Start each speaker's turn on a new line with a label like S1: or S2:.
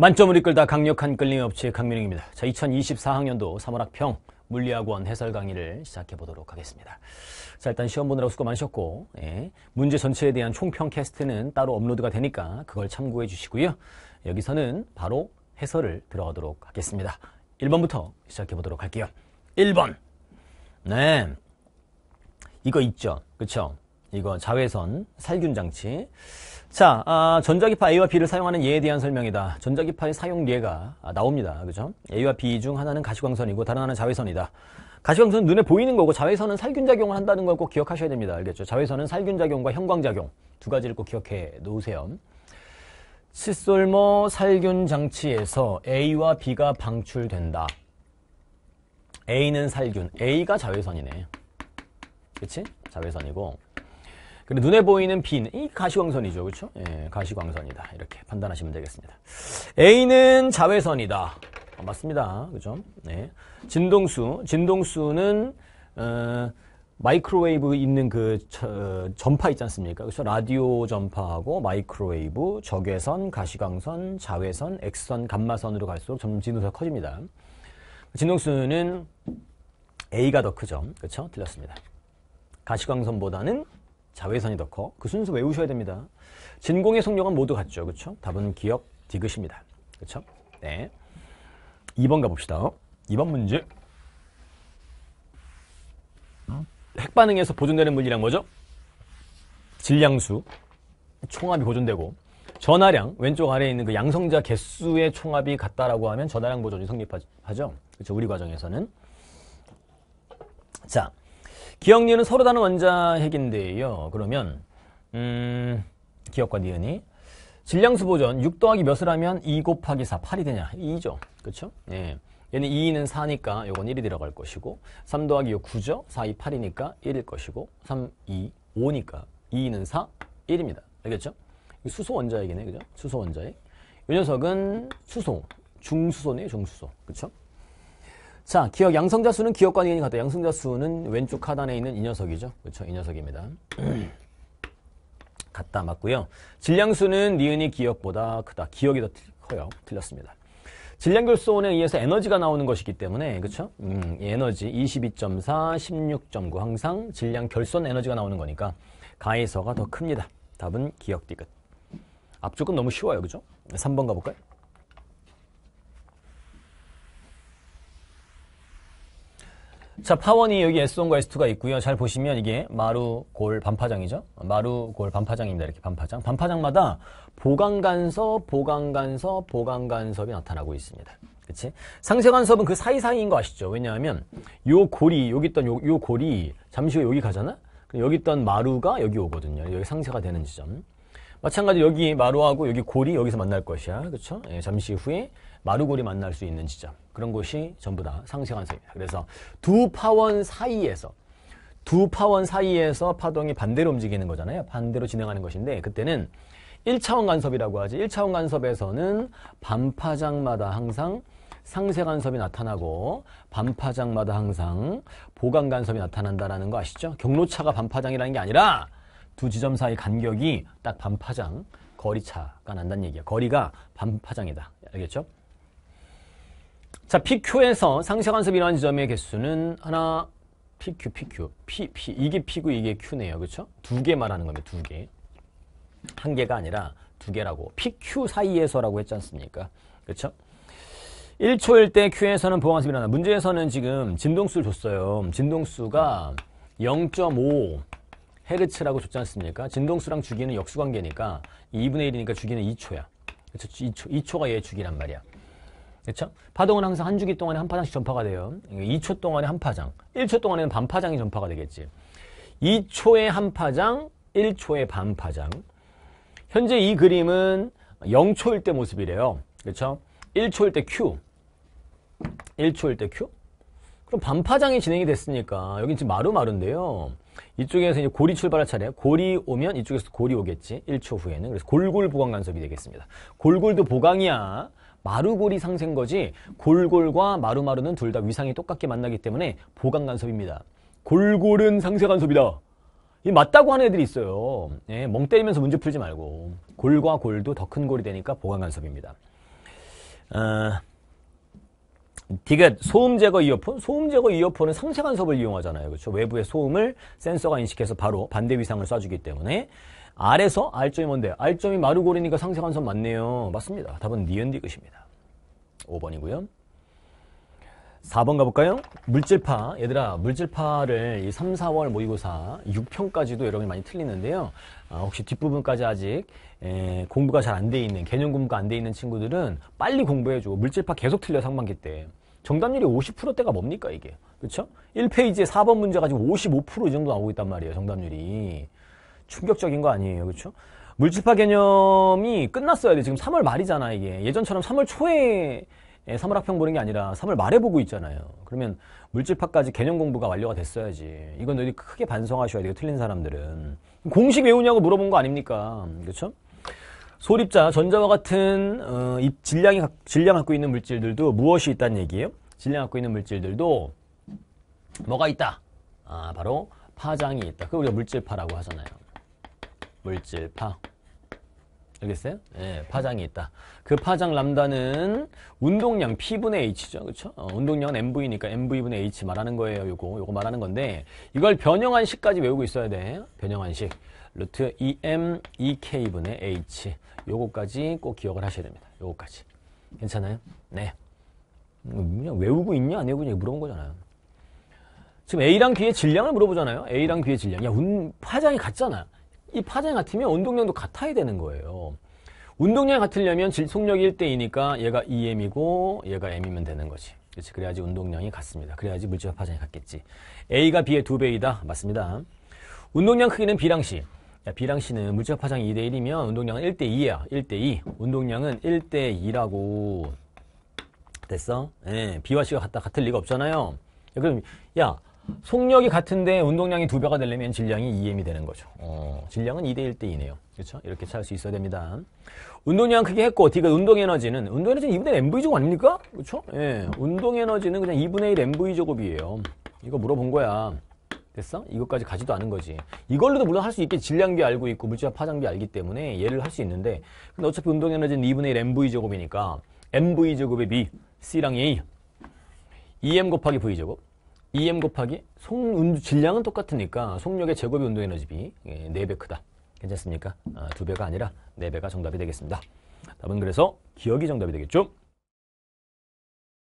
S1: 만점을 이끌다 강력한 끌림 업체 강민웅입니다. 자, 2024학년도 3월학평 물리학원 해설 강의를 시작해 보도록 하겠습니다. 자, 일단 시험 보느라고 수고 많으셨고, 예, 문제 전체에 대한 총평 캐스트는 따로 업로드가 되니까 그걸 참고해 주시고요. 여기서는 바로 해설을 들어가도록 하겠습니다. 1번부터 시작해 보도록 할게요. 1번. 네. 이거 있죠. 그쵸? 이거 자외선 살균 장치. 자, 아, 전자기파 A와 B를 사용하는 예에 대한 설명이다. 전자기파의 사용 예가 아, 나옵니다. 그죠? A와 B 중 하나는 가시광선이고 다른 하나는 자외선이다. 가시광선은 눈에 보이는 거고 자외선은 살균작용을 한다는 걸 꼭 기억하셔야 됩니다. 알겠죠? 자외선은 살균작용과 형광작용 두 가지를 꼭 기억해 놓으세요. 칫솔모 살균 장치에서 A와 B가 방출된다. A는 살균, A가 자외선이네. 그치? 자외선이고 그리고 눈에 보이는 빈, 이 가시광선이죠. 그렇죠? 예, 가시광선이다. 이렇게 판단하시면 되겠습니다. A는 자외선이다. 아, 맞습니다. 그죠? 네. 진동수, 진동수는 어, 마이크로웨이브 있는 그 어, 전파 있지 않습니까? 그렇죠? 라디오 전파하고 마이크로웨이브, 적외선, 가시광선, 자외선, 엑선 감마선으로 갈수록 점점 진동수가 커집니다. 진동수는 A가 더 크죠. 그렇죠? 틀렸습니다. 가시광선보다는 자외선이 더 커? 그 순서 외우셔야 됩니다. 진공의 속력은 모두 같죠. 그렇죠? 답은 기억 디귿입니다. 그렇죠? 네. 2번 가봅시다. 2번 문제. 핵반응에서 보존되는 물이란거죠 질량수, 총합이 보존되고 전하량, 왼쪽 아래에 있는 그 양성자 개수의 총합이 같다라고 하면 전하량 보존이 성립하죠. 그렇죠? 우리 과정에서는. 자, 기억, 니은 서로 다른 원자핵인데요. 그러면 음, 기억과 니은이 질량수 보전 6 더하기 몇을 하면 2 곱하기 4, 8이 되냐? 2죠. 그렇죠? 예. 얘는 2는 4니까 요건 1이 들어갈 것이고 3 더하기 6 9죠. 4, 2, 8이니까 1일 것이고 3, 2, 5니까 2는 4, 1입니다. 알겠죠? 수소 원자핵이네. 그죠? 수소 원자핵. 이 녀석은 수소, 중수소네요. 중수소. 그렇죠? 자, 기억 양성자 수는 기억과 니은이 같다. 양성자 수는 왼쪽 하단에 있는 이 녀석이죠. 그렇죠. 이 녀석입니다. 같다 맞고요. 질량수는 니은이 기억보다 크다. 기억이 더 커요. 틀렸습니다. 질량결손에 의해서 에너지가 나오는 것이기 때문에 그렇죠? 음, 에너지 22.4, 16.9 항상 질량결손 에너지가 나오는 거니까 가에서가 더 큽니다. 답은 기억 디귿. 앞쪽은 너무 쉬워요. 그죠? 3번 가볼까요? 자, 파원이 여기 S1과 S2가 있고요. 잘 보시면 이게 마루, 골, 반파장이죠. 마루, 골, 반파장입니다. 이렇게 반파장. 반파장마다 보강간섭, 보강간섭, 보강간섭이 나타나고 있습니다. 그치? 상세간섭은 그 사이사이인 거 아시죠? 왜냐하면 요 골이, 여기 있던 요, 요 골이 잠시 후 여기 가잖아? 그럼 여기 있던 마루가 여기 오거든요. 여기 상세가 되는 지점. 마찬가지로 여기 마루하고 여기 골이 여기서 만날 것이야. 그쵸? 예, 잠시 후에 마루골이 만날 수 있는 지점. 그런 곳이 전부 다 상시관성입니다. 그래서 두 파원 사이에서 두 파원 사이에서 파동이 반대로 움직이는 거잖아요. 반대로 진행하는 것인데 그때는 1차원 간섭이라고 하지 1차원 간섭에서는 반파장마다 항상 상세 간섭이 나타나고 반파장마다 항상 보강 간섭이 나타난다라는 거 아시죠? 경로차가 반파장이라는 게 아니라 두 지점 사이 간격이 딱 반파장 거리차가 난다는 얘기예요. 거리가 반파장이다. 알겠죠? 자, PQ에서 상시관습 일어난 지점의 개수는 하나, PQ, PQ, P, P. 이게 P고 이게 Q네요. 그렇죠? 두 개 말하는 겁니다. 두 개. 한 개가 아니라 두 개라고. PQ 사이에서라고 했지 않습니까? 그렇죠? 1초일 때 Q에서는 보강습이 일어나. 문제에서는 지금 진동수를 줬어요. 진동수가 0.5 헤르츠라고 줬지 않습니까? 진동수랑 주기는 역수관계니까 2분의 1이니까 주기는 2초야. 그렇죠? 2초, 2초가 얘 주기란 말이야. 그렇죠? 파동은 항상 한 주기 동안에 한 파장씩 전파가 돼요. 2초 동안에 한 파장, 1초 동안에는 반 파장이 전파가 되겠지. 2초에 한 파장, 1초에 반 파장. 현재 이 그림은 0초일 때 모습이래요. 그렇죠? 1초일 때 Q. 1초일 때 Q? 그럼 반 파장이 진행이 됐으니까 여기 지금 마루마루인데요. 이쪽에서 이제 고리 출발할 차례. 고리 오면 이쪽에서 고리 오겠지. 1초 후에는. 그래서 골골 보강 간섭이 되겠습니다. 골골도 보강이야. 마루골이 상생 거지 골골과 마루마루는 둘 다 위상이 똑같게 만나기 때문에 보강 간섭입니다. 골골은 상세 간섭이다. 이 맞다고 하는 애들이 있어요. 예, 멍 때리면서 문제 풀지 말고 골과 골도 더 큰 골이 되니까 보강 간섭입니다. 어, 디귿 소음 제거 이어폰 소음 제거 이어폰은 상세 간섭을 이용하잖아요. 그렇죠? 외부의 소음을 센서가 인식해서 바로 반대 위상을 쏴주기 때문에 R에서 R점이 뭔데? R점이 마루고이니까 상세관선 맞네요. 맞습니다. 답은 니은디 끝입니다. 5번이고요. 4번 가볼까요? 물질파. 얘들아, 물질파를 3, 4월 모의고사 6편까지도 여러분이 많이 틀리는데요. 아, 혹시 뒷부분까지 아직 에, 공부가 잘 안 돼 있는, 개념 공부가 안 돼 있는 친구들은 빨리 공부해주고 물질파 계속 틀려, 상반기 때. 정답률이 50%대가 뭡니까, 이게? 그렇죠 1페이지에 4번 문제 가지금 55%이 정도 나오고 있단 말이에요, 정답률이. 충격적인 거 아니에요. 그렇죠? 물질파 개념이 끝났어야 돼. 지금 3월 말이잖아, 이게. 예전처럼 3월 초에 3월 예, 학평 보는 게 아니라 3월 말에 보고 있잖아요. 그러면 물질파까지 개념 공부가 완료가 됐어야지. 이건 너희 크게 반성하셔야 돼요. 틀린 사람들은. 공식 외우냐고 물어본 거 아닙니까? 그렇죠? 소립자, 전자와 같은 어, 질량이 질량 갖고 있는 물질들도 무엇이 있다는 얘기예요? 질량 갖고 있는 물질들도 뭐가 있다? 아, 바로 파장이 있다. 그 우리가 물질파라고 하잖아요. 물질파. 알겠어요? 예, 파장이 있다. 그 파장 람다는 운동량 P분의 H죠. 그쵸 어, 운동량은 MV니까 MV분의 H 말하는 거예요. 요거 요거 말하는 건데 이걸 변형한 식까지 외우고 있어야 돼. 변형한 식. 루트 EM EK분의 H. 요거까지 꼭 기억을 하셔야 됩니다. 요거까지. 괜찮아요? 네. 뭐 그냥 외우고 있냐 안 외우고 있냐 물어본 거잖아요. 지금 A랑 B의 질량을 물어보잖아요. A랑 B의 질량. 야, 운, 파장이 같잖아. 요이 파장이 같으면 운동량도 같아야 되는 거예요. 운동량이 같으려면 질속력이 1대이니까 얘가 2m이고 얘가 m이면 되는 거지. 그렇지. 그래야지 운동량이 같습니다. 그래야지 물질 파장이 같겠지. a가 b의 2배이다 맞습니다. 운동량 크기는 b랑 c. B랑 C는 물질 파장 2대 1이면 운동량은 1대 2야. 1대 2. 운동량은 1대 2라고. 됐어? 예, B와 C가 같다, 같을 리가 없잖아요. 야, 그럼, 야, 속력이 같은데 운동량이 두 배가 되려면 질량이 2m이 되는 거죠. 어, 질량은 2대 1대 2네요. 그렇죠? 이렇게 찾을 수 있어야 됩니다. 운동량 크게 했고 뒤가 운동 에너지는 운동 에너지는 2분의 mv 제곱 아닙니까? 그렇죠? 예. 운동 에너지는 그냥 2분의 1 mv 제곱이에요. 이거 물어본 거야. 됐어? 이것까지 가지도 않은 거지. 이걸로도 물론 할 수 있게 질량비 알고 있고 물질화 파장비 알기 때문에 얘를 할 수 있는데 근데 어차피 운동 에너지는 2분의 1 mv 제곱이니까 mv 제곱의 b c랑 a e m 곱하기 v 제곱 EM 곱하기 속 질량은 똑같으니까 속력의 제곱이 운동 에너지비 예, 4배 크다. 괜찮습니까? 아, 2배가 아니라 4배가 정답이 되겠습니다. 답은 그래서 기억이 정답이 되겠죠?